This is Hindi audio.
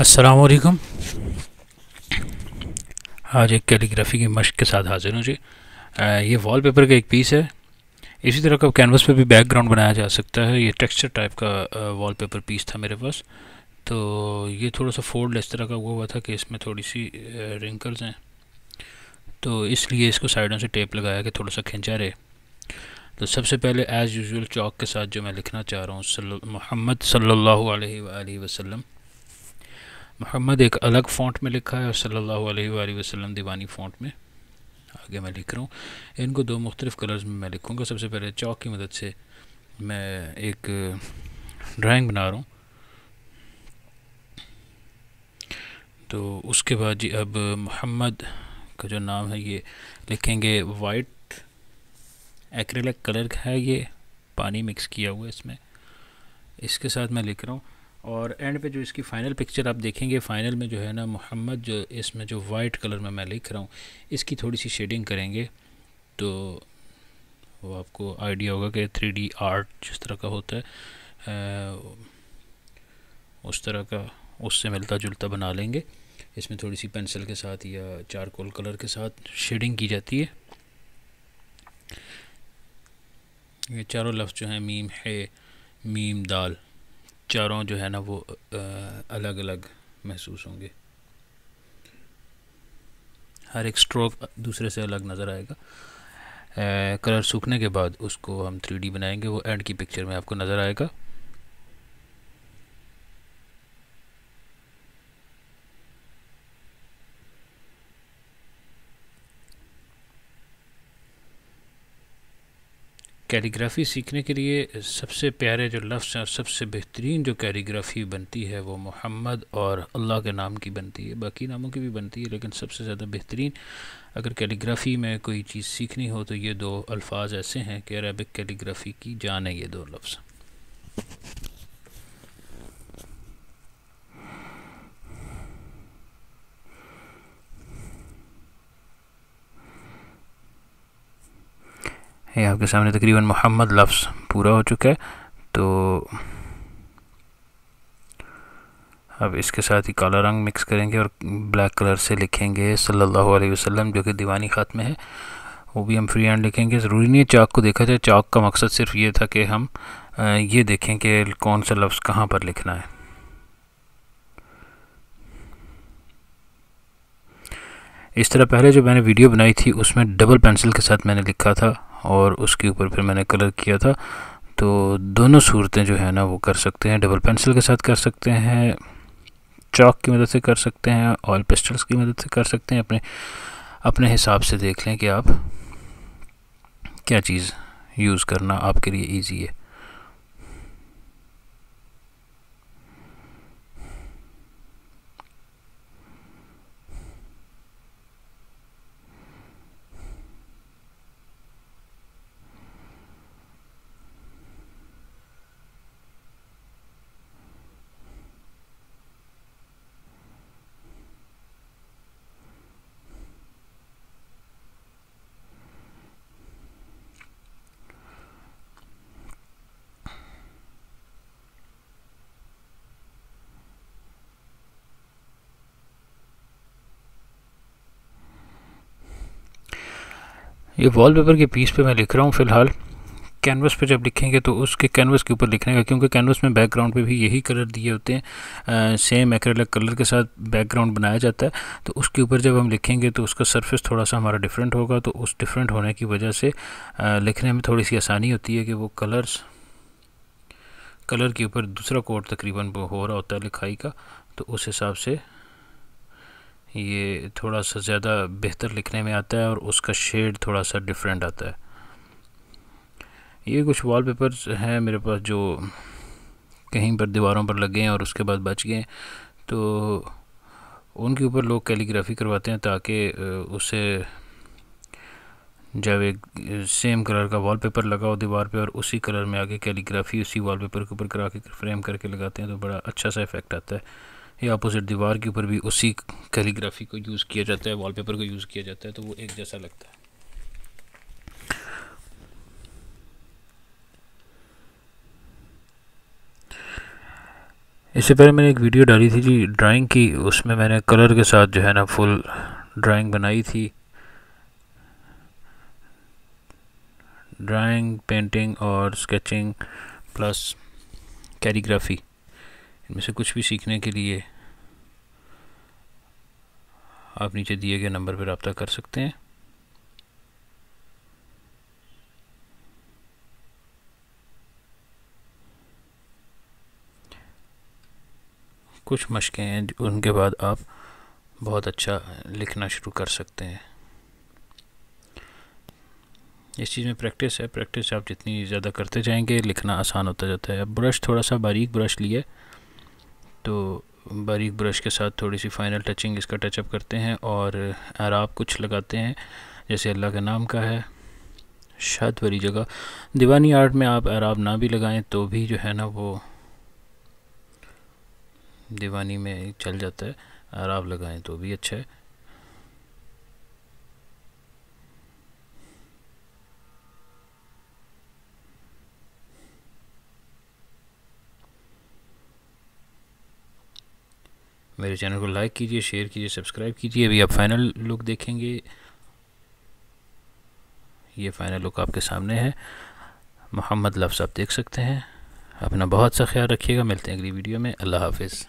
असलकम आज एक कैलीग्राफी की मश्क के साथ हाजिर हूँ जी ये वॉलपेपर का एक पीस है इसी तरह का कैनवस पे भी बैकग्राउंड बनाया जा सकता है ये टेक्सचर टाइप का वॉलपेपर पीस था मेरे पास तो ये थोड़ा सा फोल्ड इस तरह का हुआ हुआ था कि इसमें थोड़ी सी रिंकल्स हैं तो इसलिए इसको साइडों से टेप लगाया कि थोड़ा सा खिंचा रहे तो सबसे पहले एज़ यूजल चौक के साथ जो मैं लिखना चाह रहा हूँ मोहम्मद सल्ला वसम मोहम्मद एक अलग फ़ॉन्ट में लिखा है और सल्लल्लाहु अलैहि वसल्लम दीवानी फ़ॉन्ट में आगे मैं लिख रहा हूँ इनको दो मुख्तलिफ़ कलर्स में मैं लिखूँगा सबसे पहले चौक की मदद से मैं एक ड्राइंग बना रहा हूँ तो उसके बाद जी अब मोहम्मद का जो नाम है ये लिखेंगे वाइट एक्रेलिक कलर है ये पानी मिक्स किया हुआ है इसमें इसके साथ मैं लिख रहा हूँ और एंड पे जो इसकी फ़ाइनल पिक्चर आप देखेंगे फ़ाइनल में जो है ना मोहम्मद जो इसमें जो वाइट कलर में मैं लिख रहा हूँ इसकी थोड़ी सी शेडिंग करेंगे तो वो आपको आइडिया होगा कि थ्री आर्ट जिस तरह का होता है उस तरह का उससे मिलता जुलता बना लेंगे इसमें थोड़ी सी पेंसिल के साथ या चारकोल कलर के साथ शेडिंग की जाती है ये चारों लफ्ज़ जो हैं मीम है मीम दाल चारों जो है ना वो अलग अलग महसूस होंगे हर एक स्ट्रोक दूसरे से अलग नज़र आएगा कलर सूखने के बाद उसको हम थ्री बनाएंगे वो एंड की पिक्चर में आपको नज़र आएगा कैलीग्राफ़ी सीखने के लिए सबसे प्यारे जो लफ्ज़ हैं और सबसे बेहतरीन जो कैलीग्राफ़ी बनती है वो मोहम्मद और अल्लाह के नाम की बनती है बाकी नामों की भी बनती है लेकिन सबसे ज़्यादा बेहतरीन अगर कैलीग्राफ़ी में कोई चीज़ सीखनी हो तो ये दो अल्फाज ऐसे हैं कि अरबिक कैलीग्राफ़ी की जान है ये दो लफ्ज़ ये आपके सामने तकरीबन मोहम्मद लफ्स पूरा हो चुका है तो अब इसके साथ ही काला रंग मिक्स करेंगे और ब्लैक कलर से लिखेंगे सल्लल्लाहु अलैहि वसल्लम जो कि दीवानी ख़त में है वो भी हम फ्री हैंड लिखेंगे ज़रूरी नहीं है चाक को देखा जाए चाक का मकसद सिर्फ ये था कि हम ये देखें कि कौन सा लफ्ज़ कहाँ पर लिखना है इस तरह पहले जो मैंने वीडियो बनाई थी उसमें डबल पेंसिल के साथ मैंने लिखा था और उसके ऊपर फिर मैंने कलर किया था तो दोनों सूरतें जो है ना वो कर सकते हैं डबल पेंसिल के साथ कर सकते हैं चॉक की मदद से कर सकते हैं ऑयल पिस्टल्स की मदद से कर सकते हैं अपने अपने हिसाब से देख लें कि आप क्या चीज़ यूज़ करना आपके लिए ईजी है ये वॉलपेपर के पीस पे मैं लिख रहा हूँ फ़िलहाल कैनवस पे जब लिखेंगे तो उसके कैनवस के ऊपर लिखने का क्योंकि कैनवस में बैकग्राउंड पे भी यही कलर दिए होते हैं आ, सेम एक्रेलिक कलर के साथ बैकग्राउंड बनाया जाता है तो उसके ऊपर जब हम लिखेंगे तो उसका सरफेस थोड़ा सा हमारा डिफरेंट होगा तो उस डिफरेंट होने की वजह से आ, लिखने में थोड़ी सी आसानी होती है कि वो कलर्स कलर के ऊपर दूसरा कोड तकरीबन हो रहा होता है लिखाई का तो उस हिसाब से ये थोड़ा सा ज़्यादा बेहतर लिखने में आता है और उसका शेड थोड़ा सा डिफरेंट आता है ये कुछ वॉलपेपर्स हैं मेरे पास जो कहीं पर दीवारों पर लगे हैं और उसके बाद बच गए तो उनके ऊपर लोग कैलीग्राफी करवाते हैं ताकि उसे जब एक सेम कलर का वॉलपेपर लगा हो दीवार पे और उसी कलर में आके कैलीग्राफी उसी वॉलपेपर के ऊपर करा के फ्रेम करके लगाते हैं तो बड़ा अच्छा सा इफ़ेक्ट आता है या अपोजिट दीवार के ऊपर भी उसी कैलीग्राफी को यूज़ किया जाता है वॉलपेपर को यूज़ किया जाता है तो वो एक जैसा लगता है इससे पहले मैंने एक वीडियो डाली थी जी ड्राइंग की उसमें मैंने कलर के साथ जो है ना फुल ड्राइंग बनाई थी ड्राइंग पेंटिंग और स्केचिंग प्लस कैलीग्राफी इनमें से कुछ भी सीखने के लिए आप नीचे दिए गए नंबर पर रबता कर सकते हैं कुछ मशक़ें हैं उनके बाद आप बहुत अच्छा लिखना शुरू कर सकते हैं इस चीज़ में प्रैक्टिस है प्रैक्टिस आप जितनी ज़्यादा करते जाएंगे लिखना आसान होता जाता है अब ब्रश थोड़ा सा बारीक ब्रश लिए तो बारीक ब्रश के साथ थोड़ी सी फाइनल टचिंग इसका टचअप करते हैं और आराब कुछ लगाते हैं जैसे अल्लाह के नाम का है शाद भरी जगह दीवानी आर्ट में आप आराब ना भी लगाएं तो भी जो है ना वो दीवानी में चल जाता है आराब लगाएं तो भी अच्छा है मेरे चैनल को लाइक कीजिए शेयर कीजिए सब्सक्राइब कीजिए अभी आप फाइनल लुक देखेंगे ये फाइनल लुक आपके सामने है मोहम्मद लफ्स आप देख सकते हैं अपना बहुत सा ख्याल रखिएगा मिलते हैं अगली वीडियो में अल्लाह हाफिज़